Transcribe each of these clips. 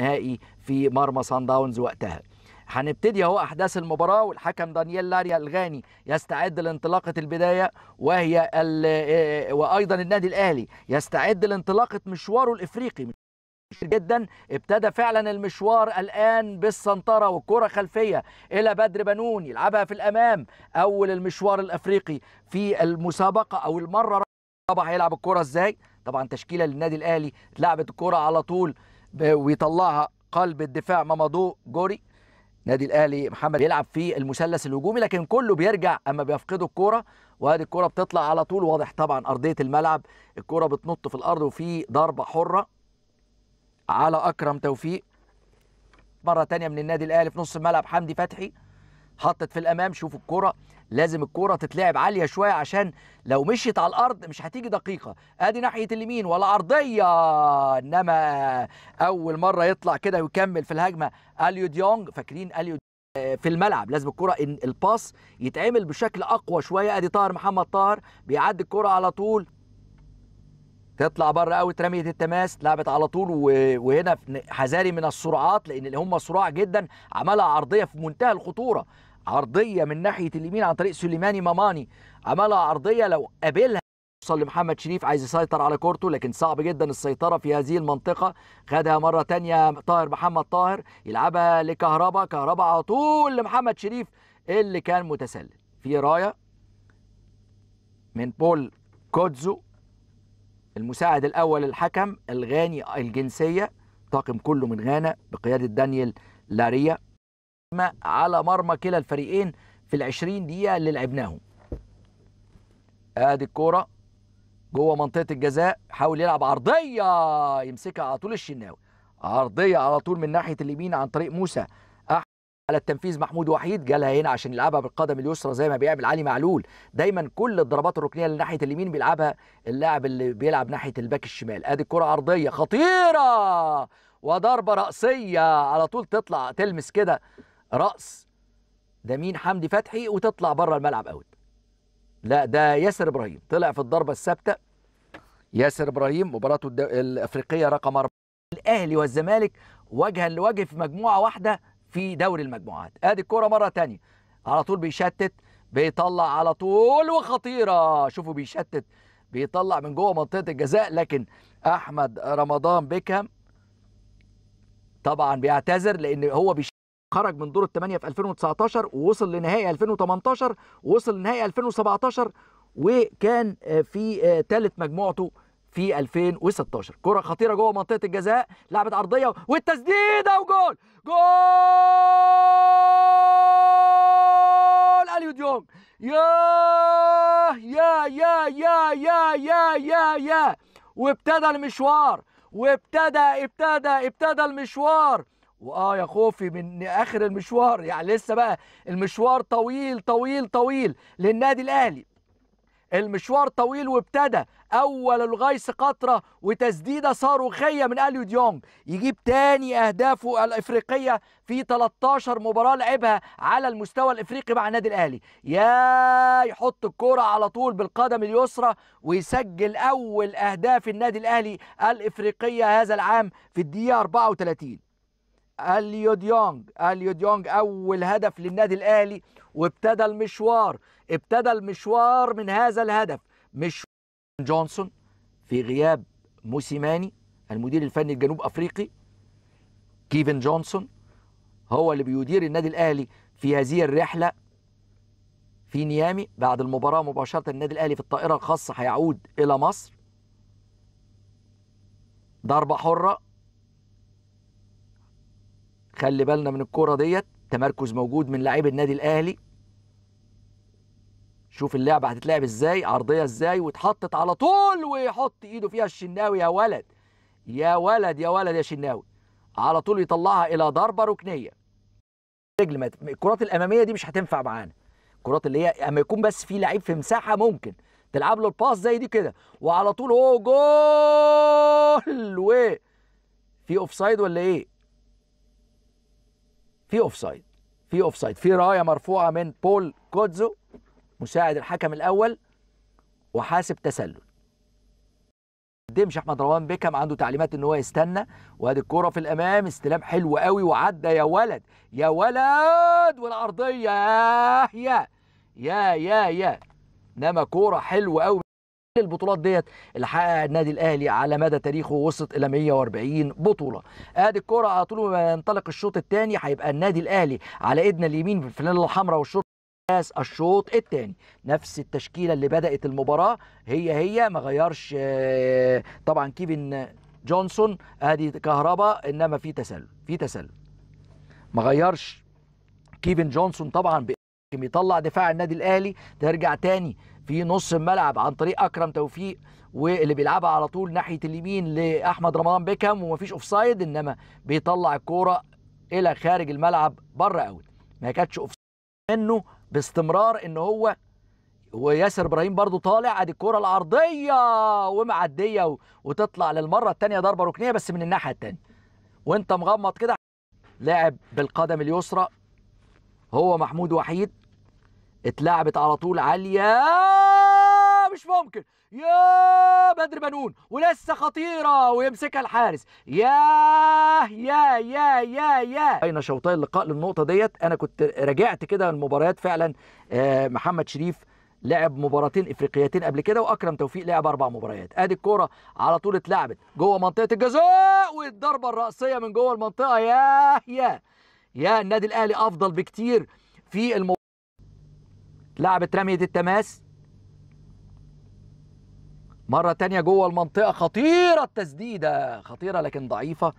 نهائي في مرمى سان داونز وقتها هنبتدي اهو احداث المباراه والحكم دانيال لاريا الغاني يستعد لانطلاقه البدايه وهي آه، وايضا النادي الاهلي يستعد لانطلاقه مشواره الافريقي جدا ابتدى فعلا المشوار الان بالسنطره والكره خلفيه الى بدر بنون يلعبها في الامام اول المشوار الافريقي في المسابقه او المره طبعا هيلعب الكره ازاي طبعا تشكيله للنادي الاهلي اتلعبت الكره على طول ويطلعها قلب الدفاع مامادو جوري نادي الاهلي محمد بيلعب في المثلث الهجومي لكن كله بيرجع اما بيفقدوا الكوره وادي الكوره بتطلع على طول واضح طبعا ارضيه الملعب الكوره بتنط في الارض وفي ضربه حره على اكرم توفيق مره تانية من النادي الاهلي في نص الملعب حمدي فتحي حطت في الامام شوفوا الكوره لازم الكوره تتلعب عاليه شويه عشان لو مشيت على الارض مش هتيجي دقيقه ادي ناحيه اليمين ولا عرضيه انما اول مره يطلع كده ويكمل في الهجمه اليو ديونج فاكرين اليو في الملعب لازم الكرة ان الباس يتعمل بشكل اقوى شويه ادي طاهر محمد طاهر بيعدي الكرة على طول تطلع بره قوي رميه التماس لعبت على طول وهنا حذاري من السرعات لان اللي هم سرعه جدا عملها عرضيه في منتهى الخطوره عرضيه من ناحيه اليمين عن طريق سليماني ماماني عملها عرضيه لو قابلها وصل لمحمد شريف عايز يسيطر على كورته لكن صعب جدا السيطرة في هذه المنطقة خدها مرة تانية طاهر محمد طاهر يلعبها لكهربا كهربا على طول لمحمد شريف اللي كان متسلل في راية من بول كودزو المساعد الأول الحكم الغاني الجنسية طاقم كله من غانا بقيادة دانيال لاريا على مرمى كلا الفريقين في العشرين دقيقة اللي لعبناهم ادي الكورة جوه منطقة الجزاء حاول يلعب عرضية يمسكها على طول الشناوي عرضية على طول من ناحية اليمين عن طريق موسى على التنفيذ محمود وحيد جالها هنا عشان يلعبها بالقدم اليسرى زي ما بيعمل علي معلول دايما كل الضربات الركنيه اللي ناحيه اليمين بيلعبها اللاعب اللي بيلعب ناحيه الباك الشمال ادي الكره عرضيه خطيره وضربه راسيه على طول تطلع تلمس كده راس ده مين حمدي فتحي وتطلع بره الملعب اوت لا ده ياسر ابراهيم طلع في الضربه الثابته ياسر ابراهيم مباراته الافريقيه رقم أربعة الاهلي والزمالك وجها لوجه في مجموعه واحده في دوري المجموعات ادي الكوره مره ثانيه على طول بيشتت بيطلع على طول وخطيره شوفوا بيشتت بيطلع من جوه منطقه الجزاء لكن احمد رمضان بيكهام طبعا بيعتذر لان هو بيشتت خرج من دور الثمانية في 2019 ووصل لنهائي 2018 ووصل لنهائي 2017 وكان آه، في ثالث آه، مجموعته في 2016 كرة خطيرة جوه منطقة الجزاء لعبة عرضية والتسديدة وجول جول اليو ديونج يا يا يا يا يا يا يا يا وابتدى المشوار وابتدى ابتدى ابتدى المشوار واه يا خوفي من اخر المشوار يعني لسه بقى المشوار طويل طويل طويل للنادي الاهلي المشوار طويل وابتدى اول الغيث قطره وتسديده صاروخيه من اليو ديونج يجيب تاني اهدافه الافريقيه في 13 مباراه لعبها على المستوى الافريقي مع النادي الاهلي يا يحط الكره على طول بالقدم اليسرى ويسجل اول اهداف النادي الاهلي الافريقيه هذا العام في الدقيقه 34 اليو ديونج اليو ديونج اول هدف للنادي الاهلي وابتدى المشوار ابتدى المشوار من هذا الهدف مش جونسون في غياب موسيماني المدير الفني الجنوب افريقي كيفن جونسون هو اللي بيدير النادي الاهلي في هذه الرحله في نيامي بعد المباراه مباشره النادي الاهلي في الطائره الخاصه هيعود الى مصر ضربه حره خلي بالنا من الكوره ديت تمركز موجود من لعيب النادي الاهلي شوف اللعبه هتتلعب ازاي عرضيه ازاي واتحطت على طول ويحط ايده فيها الشناوي يا ولد يا ولد يا ولد يا شناوي على طول يطلعها الى ضربه ركنيه رجل الكرات الاماميه دي مش هتنفع معانا الكرات اللي هي اما يكون بس في لعيب في مساحه ممكن تلعب له الباس زي دي كده وعلى طول هو جول و في اوفسايد ولا ايه في اوف سايد في اوف سايد في رايه مرفوعه من بول كوتزو مساعد الحكم الاول وحاسب تسلل قدمش احمد روان بيكم عنده تعليمات ان هو يستنى وادي الكوره في الامام استلام حلو قوي وعدى يا ولد يا ولد والعرضيه يا يا يا يا انما كوره حلوه قوي البطولات ديت اللي حققها النادي الاهلي على مدى تاريخه وصلت الى 140 بطوله ادي الكره على طول ما ينطلق الشوط الثاني هيبقى النادي الاهلي على ايدنا اليمين بالفانيلا الحمراء والشوط الشوط الثاني نفس التشكيله اللي بدات المباراه هي هي ما غيرش آه، طبعا كيفن جونسون ادي كهرباء انما في تسلل في تسلل ما غيرش كيفن جونسون طبعا بيطلع دفاع النادي الاهلي ترجع تاني في نص الملعب عن طريق اكرم توفيق واللي بيلعبها على طول ناحيه اليمين لاحمد رمضان بيكهام ومفيش اوفسايد انما بيطلع الكوره الى خارج الملعب بره اوت ما كانتش اوفسايد منه باستمرار ان هو وياسر ابراهيم برضو طالع ادي الكوره العرضيه ومعديه وتطلع للمره الثانيه ضربه ركنيه بس من الناحيه الثانيه وانت مغمض كده لاعب بالقدم اليسرى هو محمود وحيد اتلعبت على طول عالية مش ممكن يا بدر بنون ولسه خطيرة ويمسكها الحارس ياه يا يا يا يا بين شوطي اللقاء للنقطة ديت أنا كنت رجعت كده المباريات فعلا آه، محمد شريف لعب مباراتين افريقيتين قبل كده واكرم توفيق لعب اربع مباريات ادي الكوره على طول اتلعبت جوه منطقه الجزاء والضربه الراسيه من جوه المنطقه ياه يا يا النادي الاهلي افضل بكتير في المباراه لعبت رمية التماس مرة تانية جوه المنطقة خطيرة التسديدة خطيرة لكن ضعيفة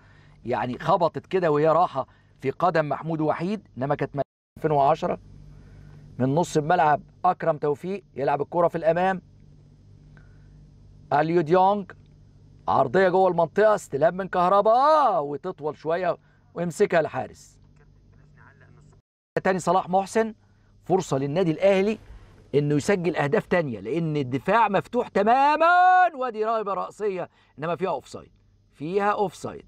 يعني خبطت كده وهي راحة في قدم محمود وحيد إنما كانت 2010 من نص الملعب أكرم توفيق يلعب الكرة في الأمام أليو ديونج عرضية جوه المنطقة استلام من كهرباء وتطول شوية ويمسكها الحارس تاني صلاح محسن فرصه للنادي الاهلي انه يسجل اهداف تانية لان الدفاع مفتوح تماما ودي رايبه راسيه انما فيها اوف سايد فيها اوف سايد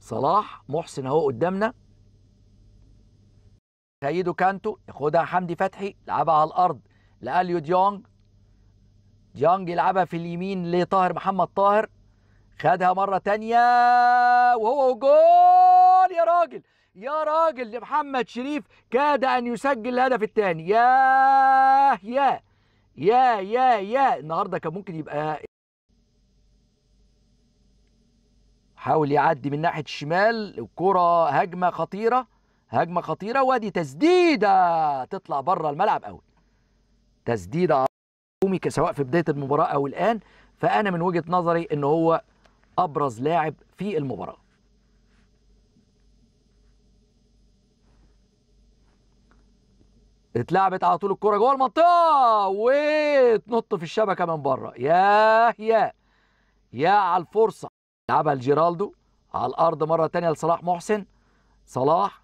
صلاح محسن اهو قدامنا سيدو كانتو ياخدها حمدي فتحي لعبها على الارض لاليو ديونج ديونج يلعبها في اليمين لطاهر محمد طاهر خدها مرة تانية وهو جول يا راجل يا راجل لمحمد شريف كاد أن يسجل الهدف الثاني ياه يا يا يا يا النهارده كان ممكن يبقى حاول يعدي من ناحيه الشمال الكره هجمه خطيره هجمه خطيره وادي تسديده تطلع بره الملعب قوي تسديده قومي سواء في بدايه المباراه او الان فانا من وجهه نظري ان هو ابرز لاعب في المباراه اتلعبت على طول الكرة جوه المنطقة وتنط في الشبكة من بره ياه يا يا على الفرصة لعبها لجيرالدو على الأرض مرة ثانيه لصلاح محسن صلاح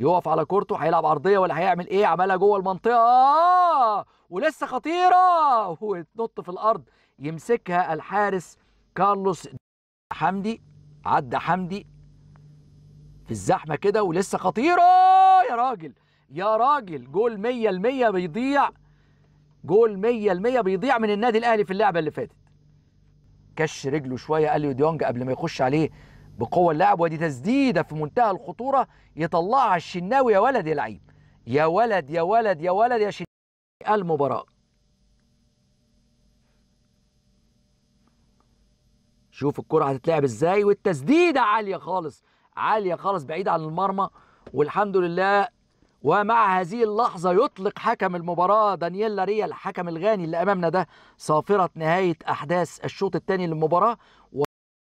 يقف على كورته هيلعب عرضية ولا هيعمل إيه عملها جوه المنطقة آه، ولسه خطيرة وتنط في الأرض يمسكها الحارس كارلوس حمدي عدى حمدي في الزحمة كده ولسه خطيرة يا راجل يا راجل جول 100% بيضيع جول 100% بيضيع من النادي الاهلي في اللعبه اللي فاتت كش رجله شويه اليو ديونج قبل ما يخش عليه بقوه اللاعب ودي تسديده في منتهى الخطوره يطلعها الشناوي يا ولد يا لعيب يا ولد يا ولد يا ولد يا شناوي المباراه شوف الكره هتتلعب ازاي والتسديده عاليه خالص عاليه خالص بعيد عن المرمى والحمد لله ومع هذه اللحظة يطلق حكم المباراة دانييلا لاريا الحكم الغاني اللي أمامنا ده صافرة نهاية أحداث الشوط الثاني للمباراة